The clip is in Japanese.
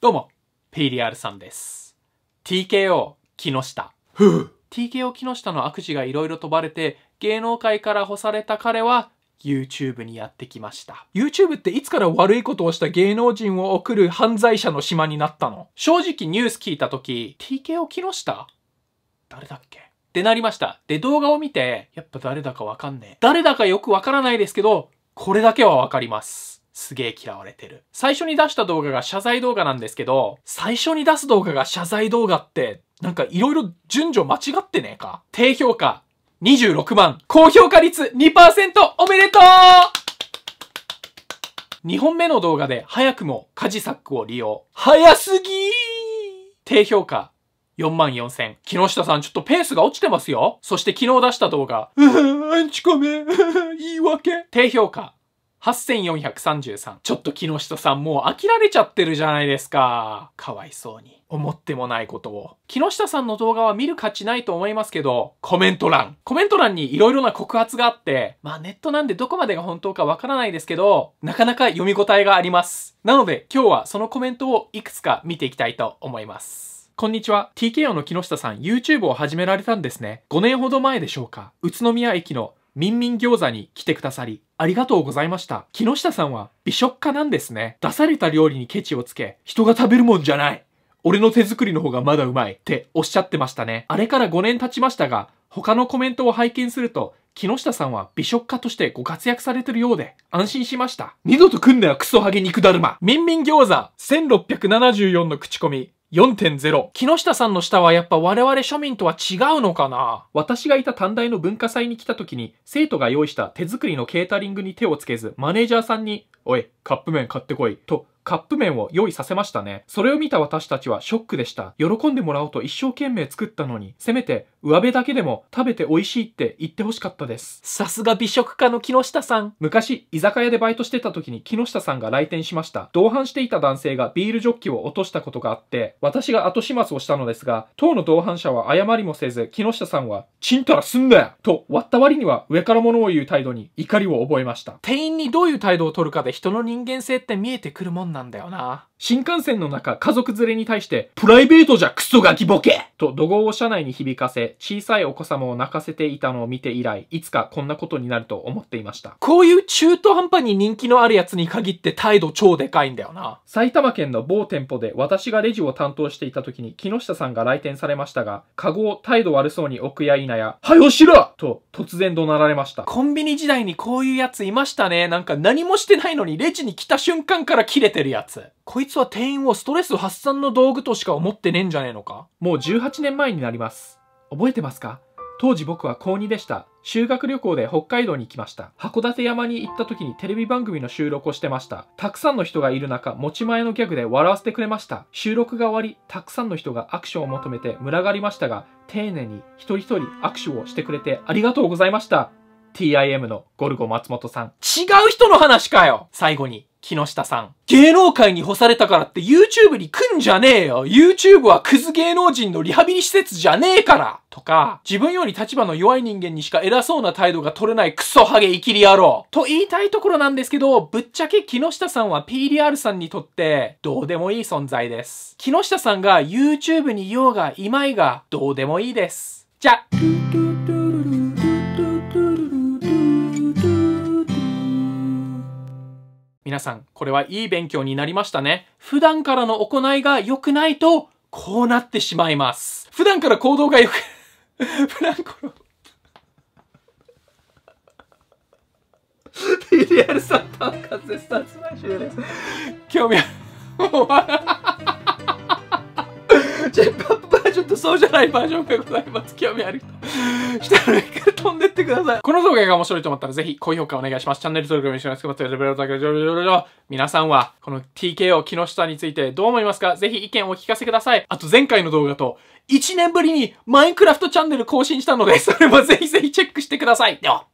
どうも、PDR さんです。TKO 木下。TKO 木下の悪事がいろいろとバレて、芸能界から干された彼は、YouTube にやってきました。YouTube っていつから悪いことをした芸能人を送る犯罪者の島になったの正直ニュース聞いた時、TKO 木下誰だっけってなりました。で、動画を見て、やっぱ誰だかわかんねえ。誰だかよくわからないですけど、これだけはわかります。すげえ嫌われてる。最初に出した動画が謝罪動画なんですけど、最初に出す動画が謝罪動画って、なんかいろいろ順序間違ってねえか低評価26万、高評価率2%おめでとう !2 本目の動画で早くも家事サックを利用。早すぎー低評価4万4 0木下さん、ちょっとペースが落ちてますよ。そして昨日出した動画。うアンチコメ、言い訳。低評価。8433ちょっと木下さんもう飽きられちゃってるじゃないですか。かわいそうに。思ってもないことを。木下さんの動画は見る価値ないと思いますけど、コメント欄。コメント欄に色々な告発があって、まあネットなんでどこまでが本当かわからないですけど、なかなか読み応えがあります。なので今日はそのコメントをいくつか見ていきたいと思います。こんにちは。TKO の木下さん、YouTube を始められたんですね。5年ほど前でしょうか。宇都宮駅のミンミン餃子に来てくださり、ありがとうございました。木下さんは美食家なんですね。出された料理にケチをつけ、人が食べるもんじゃない俺の手作りの方がまだうまいっておっしゃってましたね。あれから5年経ちましたが、他のコメントを拝見すると、木下さんは美食家としてご活躍されてるようで、安心しました。二度と来んなよクソハゲ肉だるま。ミンミン餃子、1674の口コミ。4.0。木下さんの下はやっぱ我々庶民とは違うのかな私がいた短大の文化祭に来た時に、生徒が用意した手作りのケータリングに手をつけず、マネージャーさんに、おい、カップ麺買ってこい、とカップ麺を用意させましたね。それを見た私たちはショックでした。喜んでもらおうと一生懸命作ったのに、せめて上辺だけでも食べて美味しいって言ってほしかったです。さすが美食家の木下さん。昔、居酒屋でバイトしてた時に木下さんが来店しました。同伴していた男性がビールジョッキを落としたことがあって、私が後始末をしたのですが、当の同伴者は謝りもせず、木下さんは、ちんたらすんなよと割った割には上から物を言う態度に怒りを覚えました。店員にどういう態度を取るかで人の人間性って見えてくるもんなんだよな。新幹線の中、家族連れに対して、プライベートじゃクソガキボケと怒号を車内に響かせ、小さいお子様を泣かせていたのを見て以来、いつかこんなことになると思っていました。こういう中途半端に人気のあるやつに限って態度超でかいんだよな。埼玉県の某店舗で私がレジを担当していた時に木下さんが来店されましたが、カゴを態度悪そうに置くや否や、はよしろと突然怒鳴られました。コンビニ時代にこういうやついましたね。なんか何もしてないのにレジに来た瞬間から切れてるやつ。こいつは店員をストレス発散の道具としか思ってねえんじゃねえのかもう18年前になります。覚えてますか当時僕は高2でした。修学旅行で北海道に行きました。函館山に行った時にテレビ番組の収録をしてました。たくさんの人がいる中、持ち前のギャグで笑わせてくれました。収録が終わり、たくさんの人が握手を求めて群がりましたが、丁寧に一人一人握手をしてくれてありがとうございました。TIM のゴルゴ松本さん。違う人の話かよ最後に、木下さん。芸能界に干されたからって YouTube に来んじゃねえよ !YouTube はクズ芸能人のリハビリ施設じゃねえからとか、自分より立場の弱い人間にしか偉そうな態度が取れないクソハゲイキリ野郎と言いたいところなんですけど、ぶっちゃけ木下さんは PDR さんにとってどうでもいい存在です。木下さんが YouTube にいようがいまいがどうでもいいです。じゃ、皆さん、これはいい勉強になりましたね。普段からの行いが良くないと、こうなってしまいます。普段から行動が良く、普段から。リ d r サンターカスでスタートスマッシュです。興味ある。うじゃないバージョンがございます。興味ある人。下の上から飛んでってください。この動画が面白いと思ったらぜひ高評価お願いします。チャンネル登録も一緒にしてもらって、皆さんはこの TKO 木下についてどう思いますかぜひ意見をお聞かせください。あと前回の動画と1年ぶりにマインクラフトチャンネル更新したので、それもぜひぜひチェックしてください。では。